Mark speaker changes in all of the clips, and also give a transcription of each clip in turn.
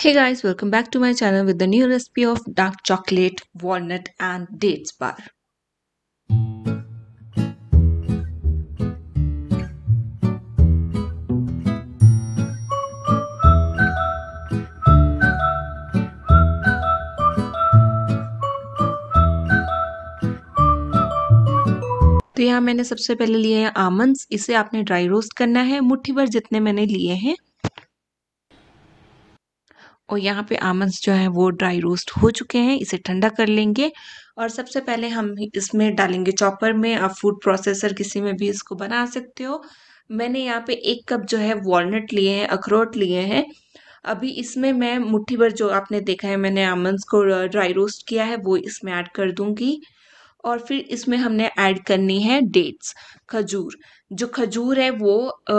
Speaker 1: Hey guys, welcome back to my channel with the new recipe of dark chocolate, walnut and dates bar. तो यहाँ मैंने सबसे पहले लिए हैं आमंड्स इसे आपने ड्राई रोस्ट करना है मुट्ठी भर जितने मैंने लिए हैं और यहाँ पे आमंड्स जो है वो ड्राई रोस्ट हो चुके हैं इसे ठंडा कर लेंगे और सबसे पहले हम इसमें डालेंगे चॉपर में आप फूड प्रोसेसर किसी में भी इसको बना सकते हो मैंने यहाँ पे एक कप जो है वॉलनट लिए हैं अखरोट लिए हैं अभी इसमें मैं मुट्ठी भर जो आपने देखा है मैंने आमंड्स को ड्राई रोस्ट किया है वो इसमें ऐड कर दूंगी और फिर इसमें हमने ऐड करनी है डेट्स खजूर जो खजूर है वो आ,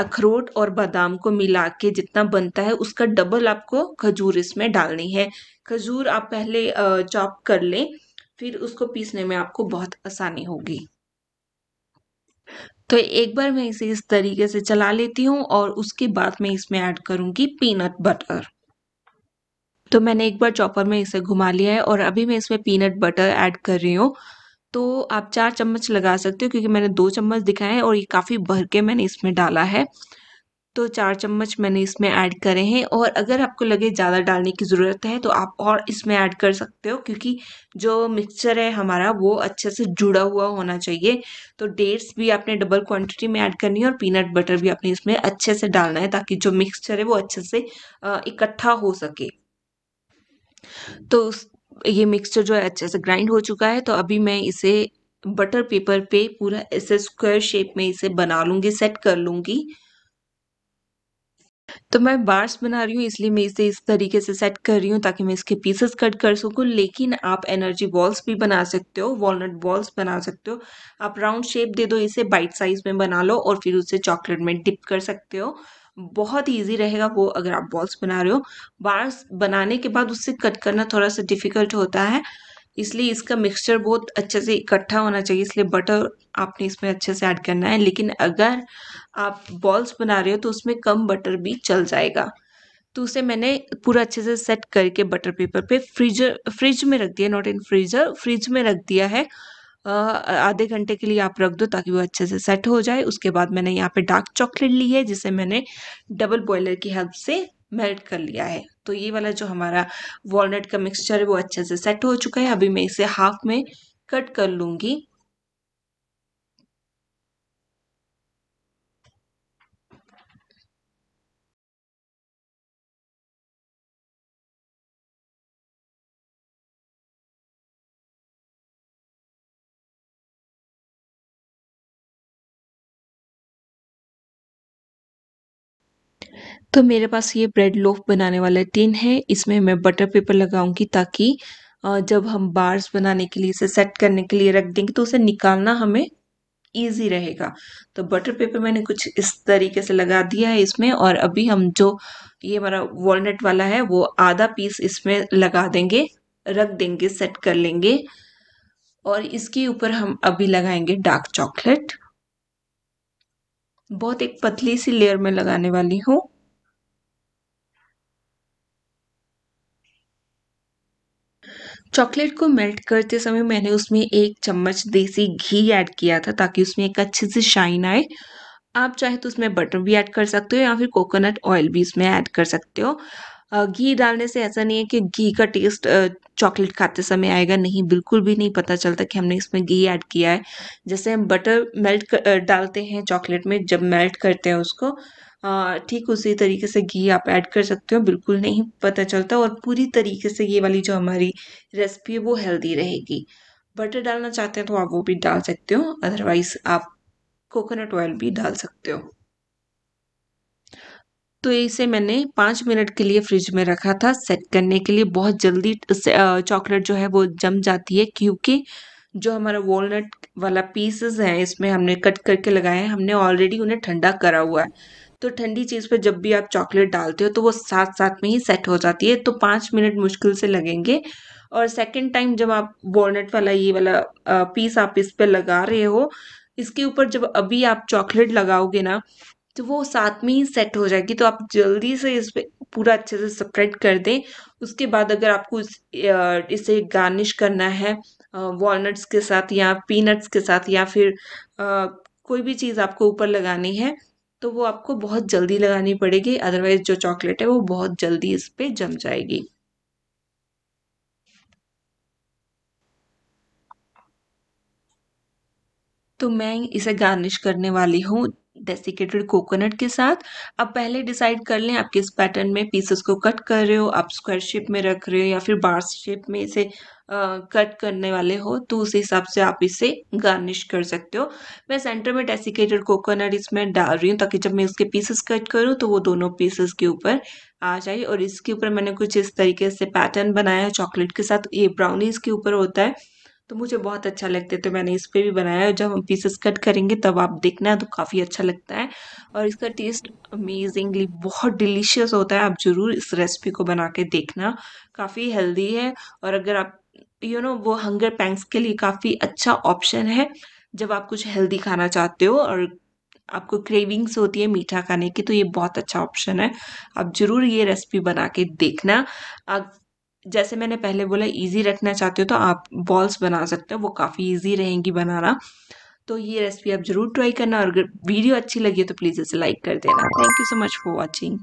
Speaker 1: अखरोट और बादाम को मिला के जितना बनता है उसका डबल आपको खजूर इसमें डालनी है खजूर आप पहले चॉप कर लें फिर उसको पीसने में आपको बहुत आसानी होगी तो एक बार मैं इसे इस तरीके से चला लेती हूँ और उसके बाद मैं इसमें ऐड करूँगी पीनट बटर तो मैंने एक बार चॉपर में इसे घुमा लिया है और अभी मैं इसमें पीनट बटर ऐड कर रही हूँ तो आप चार चम्मच लगा सकते हो क्योंकि मैंने दो चम्मच दिखाए हैं और ये काफ़ी भर के मैंने इसमें डाला है तो चार चम्मच मैंने इसमें ऐड करे हैं और अगर आपको लगे ज़्यादा डालने की ज़रूरत है तो आप और इसमें ऐड कर सकते हो क्योंकि जो मिक्सचर है हमारा वो अच्छे से जुड़ा हुआ होना चाहिए तो डेट्स भी आपने डबल क्वांटिटी में ऐड करनी है और पीनट बटर भी आपने इसमें अच्छे से डालना है ताकि जो मिक्सचर है वो अच्छे से इकट्ठा हो सके तो उस ये मिक्सचर जो है अच्छे से ग्राइंड हो चुका है तो अभी मैं इसे बटर पेपर पे पूरा ऐसे स्क्वायर शेप में इसे बना लूंगी सेट कर लूंगी तो मैं बार्स बना रही हूँ इसलिए मैं इसे इस तरीके से सेट कर रही हूँ ताकि मैं इसके पीसेस कट कर सकूँ लेकिन आप एनर्जी बॉल्स भी बना सकते हो वॉलनट बॉल्स बना सकते हो आप राउंड शेप दे दो इसे बाइट साइज में बना लो और फिर उसे चॉकलेट में डिप कर सकते हो बहुत इजी ईजी रहेगा वो अगर आप बॉल्स बना रहे हो बार्स बनाने के बाद उससे कट करना थोड़ा सा डिफ़िकल्ट होता है इसलिए इसका मिक्सचर बहुत अच्छे से इकट्ठा होना चाहिए इसलिए बटर आपने इसमें अच्छे से ऐड करना है लेकिन अगर आप बॉल्स बना रहे हो तो उसमें कम बटर भी चल जाएगा तो उसे मैंने पूरा अच्छे से सेट करके बटर पेपर पे फ्रीजर फ्रिज में रख दिया नॉट इन फ्रीजर फ्रिज में रख दिया है आधे घंटे के लिए आप रख दो ताकि वो अच्छे से सेट हो जाए उसके बाद मैंने यहाँ पे डार्क चॉकलेट ली है जिसे मैंने डबल बॉयलर की हेल्प से मेल्ट कर लिया है तो ये वाला जो हमारा वॉलनट का मिक्सचर है वो अच्छे से सेट हो चुका है अभी मैं इसे हाफ में कट कर लूँगी तो मेरे पास ये ब्रेड लोफ बनाने वाला टिन है इसमें मैं बटर पेपर लगाऊंगी ताकि जब हम बार्स बनाने के लिए इसे सेट करने के लिए रख देंगे तो उसे निकालना हमें ईजी रहेगा तो बटर पेपर मैंने कुछ इस तरीके से लगा दिया है इसमें और अभी हम जो ये हमारा वॉलनट वाला है वो आधा पीस इसमें लगा देंगे रख देंगे सेट कर लेंगे और इसके ऊपर हम अभी लगाएंगे डार्क चॉकलेट बहुत एक पतली सी लेयर में लगाने वाली हूँ चॉकलेट को मेल्ट करते समय मैंने उसमें एक चम्मच देसी घी ऐड किया था ताकि उसमें एक अच्छे से शाइन आए आप चाहे तो उसमें बटर भी ऐड कर सकते हो या फिर कोकोनट ऑयल भी उसमें ऐड कर सकते हो घी डालने से ऐसा नहीं है कि घी का टेस्ट चॉकलेट खाते समय आएगा नहीं बिल्कुल भी नहीं पता चलता कि हमने इसमें घी ऐड किया है जैसे हम बटर मेल्ट डालते हैं चॉकलेट में जब मेल्ट करते हैं उसको ठीक उसी तरीके से घी आप ऐड कर सकते हो बिल्कुल नहीं पता चलता और पूरी तरीके से ये वाली जो हमारी रेसिपी है वो हेल्दी रहेगी बटर डालना चाहते हैं तो आप वो भी डाल सकते हो अदरवाइज आप कोकोनट ऑयल भी डाल सकते हो तो इसे मैंने पाँच मिनट के लिए फ्रिज में रखा था सेट करने के लिए बहुत जल्दी चॉकलेट जो है वो जम जाती है क्योंकि जो हमारा वॉलनट वाला पीसेस हैं इसमें हमने कट करके लगाए हैं हमने ऑलरेडी उन्हें ठंडा करा हुआ है तो ठंडी चीज़ पर जब भी आप चॉकलेट डालते हो तो वो साथ साथ में ही सेट हो जाती है तो पाँच मिनट मुश्किल से लगेंगे और सेकेंड टाइम जब आप वॉलनट वाला ये वाला पीस आप इस पर लगा रहे हो इसके ऊपर जब अभी आप चॉकलेट लगाओगे ना तो वो साथ में ही सेट हो जाएगी तो आप जल्दी से इस पर पूरा अच्छे से स्प्रेड कर दें उसके बाद अगर आपको इस, इसे गार्निश करना है वॉलनट्स के साथ या पीनट्स के साथ या फिर आ, कोई भी चीज़ आपको ऊपर लगानी है तो वो आपको बहुत जल्दी लगानी पड़ेगी अदरवाइज़ जो चॉकलेट है वो बहुत जल्दी इस पर जम जाएगी तो मैं इसे गार्निश करने वाली हूँ डेसिकेटेड कोकोनट के साथ अब पहले डिसाइड कर लें आप किस पैटर्न में पीसेस को कट कर रहे हो आप स्क्वायर शेप में रख रहे हो या फिर बार्स शेप में इसे कट करने वाले हो तो उस हिसाब से आप इसे गार्निश कर सकते हो मैं सेंटर में डेसिकेटेड कोकोनट इसमें डाल रही हूँ ताकि जब मैं इसके पीसेस कट करूँ तो वो दोनों पीसेस के ऊपर आ जाए और इसके ऊपर मैंने कुछ इस तरीके से पैटर्न बनाया है चॉकलेट के साथ ये ब्राउनीज के ऊपर होता है तो मुझे बहुत अच्छा लगता है तो मैंने इस पर भी बनाया है जब हम पीसेस कट करेंगे तब आप देखना है तो काफ़ी अच्छा लगता है और इसका टेस्ट अमेजिंगली बहुत डिलीशियस होता है आप ज़रूर इस रेसिपी को बना के देखना काफ़ी हेल्दी है और अगर आप यू नो वो हंगर पैंक्स के लिए काफ़ी अच्छा ऑप्शन है जब आप कुछ हेल्दी खाना चाहते हो और आपको क्रेविंग्स होती है मीठा खाने की तो ये बहुत अच्छा ऑप्शन है आप ज़रूर ये रेसिपी बना के देखना आप जैसे मैंने पहले बोला इजी रखना चाहते हो तो आप बॉल्स बना सकते हो वो काफ़ी इजी रहेंगी बनाना तो ये रेसिपी आप ज़रूर ट्राई करना और अगर वीडियो अच्छी लगी तो प्लीज़ इसे लाइक कर देना thank you so much for watching